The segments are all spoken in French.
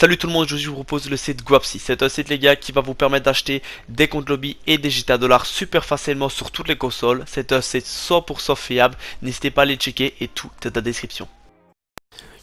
Salut tout le monde, aujourd'hui je vous propose le site Guapsi. C'est un site les gars qui va vous permettre d'acheter des comptes lobby et des GTA dollars super facilement sur toutes les consoles. C'est un site 100% fiable, n'hésitez pas à les checker et tout est dans la description.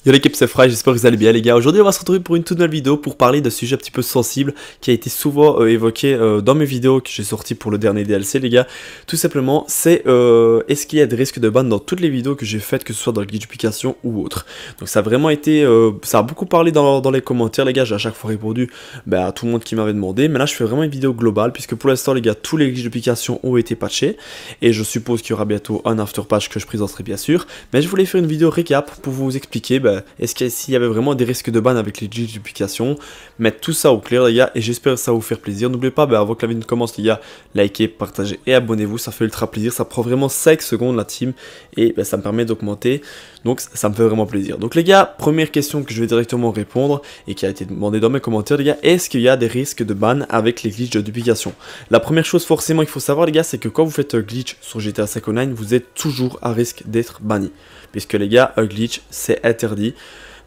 Yo l'équipe c'est Fry, j'espère que vous allez bien les gars. Aujourd'hui on va se retrouver pour une toute nouvelle vidéo pour parler d'un sujet un petit peu sensible qui a été souvent euh, évoqué euh, dans mes vidéos que j'ai sorties pour le dernier DLC les gars. Tout simplement c'est euh, est-ce qu'il y a des risques de ban dans toutes les vidéos que j'ai faites que ce soit dans le guide duplication ou autre. Donc ça a vraiment été, ça a beaucoup parlé dans, les commentaires les gars, j'ai à chaque fois répondu bah, à tout le monde qui m'avait demandé. Mais là je fais vraiment une vidéo globale puisque pour l'instant les gars tous les guides duplication ont été patchés et je suppose qu'il y aura bientôt un after patch que je présenterai bien sûr. Mais je voulais faire une vidéo récap pour vous expliquer bah, euh, est-ce qu'il y avait vraiment des risques de ban avec les de duplication Mettre tout ça au clair, les gars, et j'espère que ça va vous faire plaisir. N'oubliez pas, bah, avant que la vidéo commence, les gars, likez, partagez et abonnez-vous, ça fait ultra plaisir. Ça prend vraiment 5 secondes la team, et bah, ça me permet d'augmenter. Donc, ça me fait vraiment plaisir. Donc, les gars, première question que je vais directement répondre et qui a été demandée dans mes commentaires, les gars, est-ce qu'il y a des risques de ban avec les glitches de duplication La première chose forcément qu'il faut savoir, les gars, c'est que quand vous faites un glitch sur GTA 5 Online, vous êtes toujours à risque d'être banni. Puisque, les gars, un glitch, c'est interdit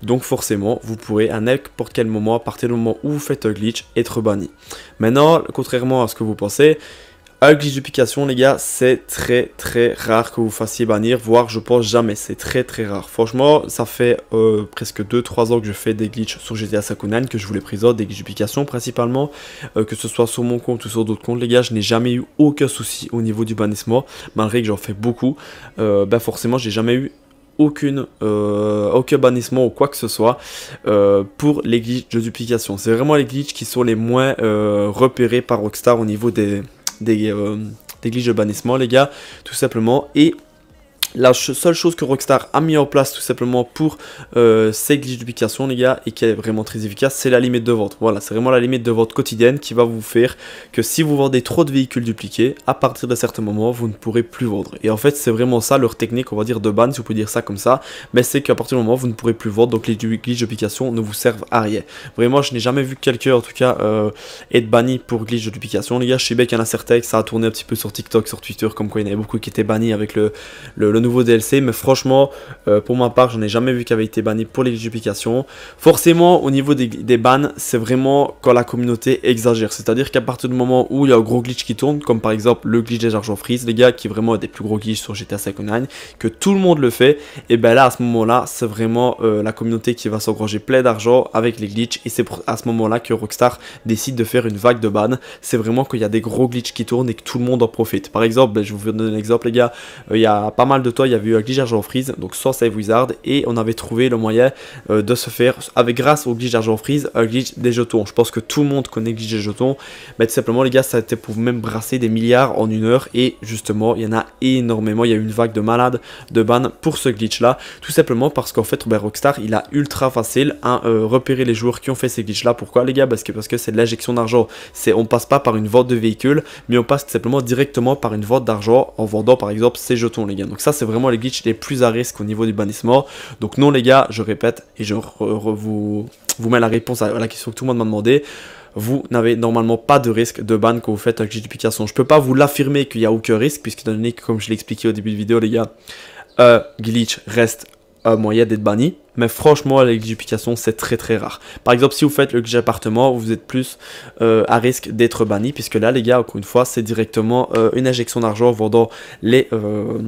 donc forcément, vous pourrez à n'importe quel moment, à partir du moment où vous faites un glitch, être banni. Maintenant, contrairement à ce que vous pensez, un glitch duplication, les gars, c'est très très rare que vous fassiez bannir, voire je pense jamais, c'est très très rare. Franchement, ça fait euh, presque 2-3 ans que je fais des glitches sur GTA Sakunan, que je vous les présente, des glitches duplication principalement, euh, que ce soit sur mon compte ou sur d'autres comptes, les gars, je n'ai jamais eu aucun souci au niveau du bannissement, malgré que j'en fais beaucoup, euh, ben forcément j'ai jamais eu aucune, euh, aucun bannissement ou quoi que ce soit euh, pour les glitches de duplication. C'est vraiment les glitches qui sont les moins euh, repérés par Rockstar au niveau des, des, des glitches de bannissement, les gars, tout simplement. Et la seule chose que Rockstar a mis en place tout simplement pour ces euh, glitches duplication les gars et qui est vraiment très efficace c'est la limite de vente voilà c'est vraiment la limite de vente quotidienne qui va vous faire que si vous vendez trop de véhicules dupliqués à partir d'un certain moment vous ne pourrez plus vendre et en fait c'est vraiment ça leur technique on va dire de ban si vous pouvez dire ça comme ça mais c'est qu'à partir du moment vous ne pourrez plus vendre donc les glitches duplication ne vous servent à rien vraiment je n'ai jamais vu quelqu'un en tout cas euh, être banni pour glitch de duplication les gars je sais bien qu'il y a certains ça a tourné un petit peu sur TikTok sur Twitter comme quoi il y en avait beaucoup qui étaient bannis avec le nouveau DLC. Mais franchement, euh, pour ma part, j'en ai jamais vu qui avait été banni pour les duplications. Forcément, au niveau des, des bans, c'est vraiment quand la communauté exagère. C'est-à-dire qu'à partir du moment où il y a un gros glitch qui tourne, comme par exemple le glitch des argent freeze, les gars, qui vraiment des plus gros glitches sur GTA online que tout le monde le fait, et ben là, à ce moment-là, c'est vraiment euh, la communauté qui va s'engranger plein d'argent avec les glitches. Et c'est à ce moment-là que Rockstar décide de faire une vague de ban. C'est vraiment qu'il y a des gros glitches qui tournent et que tout le monde en profite. Par exemple, ben, je vous donner un exemple, les gars, euh, il y a pas mal de toi, il y avait eu un glitch argent frise donc sans save wizard, et on avait trouvé le moyen euh, de se faire, avec grâce au glitch argent frise un glitch des jetons. Je pense que tout le monde connaît glitch des jetons, mais tout simplement, les gars, ça a été pour même brasser des milliards en une heure, et justement, il y en a énormément. Il y a eu une vague de malades de ban pour ce glitch là, tout simplement parce qu'en fait, ben, Rockstar, il a ultra facile à euh, repérer les joueurs qui ont fait ces glitches là. Pourquoi, les gars Parce que parce que c'est l'injection d'argent. C'est on passe pas par une vente de véhicules, mais on passe tout simplement directement par une vente d'argent en vendant par exemple ces jetons, les gars. Donc ça, c'est vraiment les glitches les plus à risque au niveau du bannissement. Donc non les gars, je répète et je vous, vous mets la réponse à la question que tout le monde m'a demandé vous n'avez normalement pas de risque de ban quand vous faites un glitch duplication. Je peux pas vous l'affirmer qu'il n'y a aucun risque, puisque, comme je l'ai expliqué au début de vidéo, les gars, un glitch reste un moyen d'être banni. Mais franchement, les glitch duplication, c'est très très rare. Par exemple, si vous faites le glitch appartement, vous êtes plus euh, à risque d'être banni, puisque là, les gars, encore une fois, c'est directement euh, une injection d'argent vendant les euh,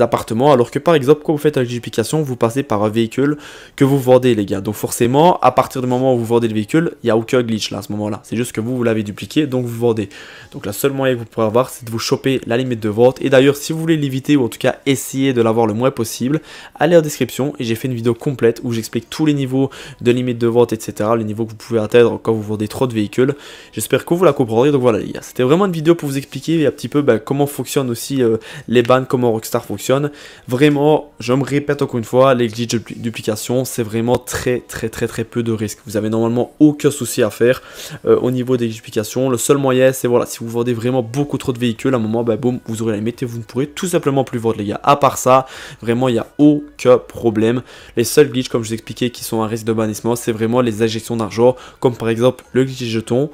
appartements, alors que par exemple, quand vous faites la duplication, vous passez par un véhicule que vous vendez, les gars. Donc forcément, à partir du moment où vous vendez le véhicule, il n'y a aucun glitch là à ce moment-là. C'est juste que vous, vous l'avez dupliqué, donc vous vendez. Donc la seule moyen que vous pourrez avoir, c'est de vous choper la limite de vente. Et d'ailleurs, si vous voulez l'éviter, ou en tout cas essayer de l'avoir le moins possible, allez en description et j'ai fait une vidéo complète où j'explique tous les niveaux de limite de vente, etc. Les niveaux que vous pouvez atteindre quand vous vendez trop de véhicules. J'espère que vous la comprendrez. Donc voilà, les gars, c'était vraiment une vidéo pour vous expliquer un petit peu ben, comment fonctionnent aussi euh, les bannes comment fonctionne. Vraiment, je me répète encore une fois, les glitches de duplication, c'est vraiment très très très très peu de risques. Vous avez normalement aucun souci à faire euh, au niveau des duplications. Le seul moyen, c'est voilà, si vous vendez vraiment beaucoup trop de véhicules, à un moment, bah, boum, vous aurez la limite et vous ne pourrez tout simplement plus vendre les gars. À part ça, vraiment, il n'y a aucun problème. Les seuls glitches, comme je vous expliquais, qui sont un risque de bannissement, c'est vraiment les injections d'argent, comme par exemple le glitch jeton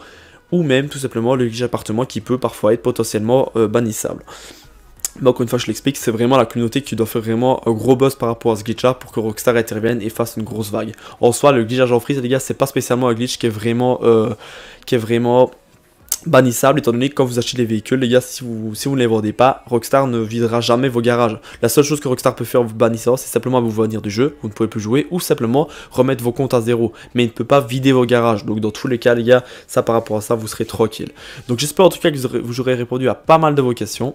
ou même tout simplement le glitch appartement qui peut parfois être potentiellement euh, bannissable. Donc, une fois, je l'explique, c'est vraiment la communauté qui doit faire vraiment un gros buzz par rapport à ce glitch-là pour que Rockstar intervienne et fasse une grosse vague. En soi, le glitch jean Freeze, les gars, c'est pas spécialement un glitch qui est vraiment... Euh, qui est vraiment bannissable étant donné que quand vous achetez les véhicules, les gars, si vous, si vous ne les vendez pas, Rockstar ne videra jamais vos garages. La seule chose que Rockstar peut faire en vous bannissant, c'est simplement vous venir du jeu, vous ne pouvez plus jouer, ou simplement remettre vos comptes à zéro. Mais il ne peut pas vider vos garages. Donc dans tous les cas, les gars, ça par rapport à ça, vous serez tranquille. Donc j'espère en tout cas que vous, aurez, vous aurez répondu à pas mal de vos questions.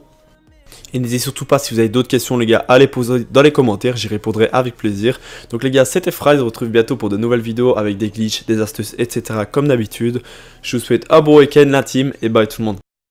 Et n'hésitez surtout pas, si vous avez d'autres questions, les gars, à les poser dans les commentaires, j'y répondrai avec plaisir. Donc les gars, c'était Fry, je vous retrouve bientôt pour de nouvelles vidéos avec des glitches, des astuces, etc. comme d'habitude. Je vous souhaite un bon week-end, la team, et bye tout le monde.